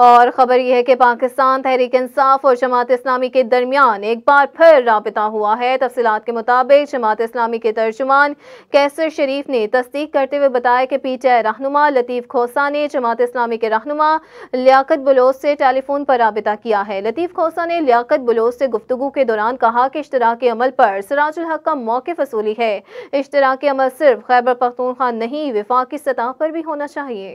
और ख़बर यह है कि पाकिस्तान तहरीक इंसाफ और जमात इस्लामी के दरमियान एक बार फिर रबता हुआ है तफसीत के मुताबिक जमात इस्लामी के तर्जुमान कैसर शरीफ ने तस्दीक करते हुए बताया कि पी टी आई रहनुमा लतीफ़ खोसा ने जमात इस्लामी के रहनुमा लियाकत बलोच से टेलीफोन पर रबता किया है लतीफ़ खोसा ने लियाकत बलोच से गुफ्तु के दौरान कहा कि इश्तराक अमल पर सराजुल हक का मौके फसूली है इश्तराक अमल सिर्फ खैबर पख्तूनख्वा नहीं विफाक की सतह पर भी होना चाहिए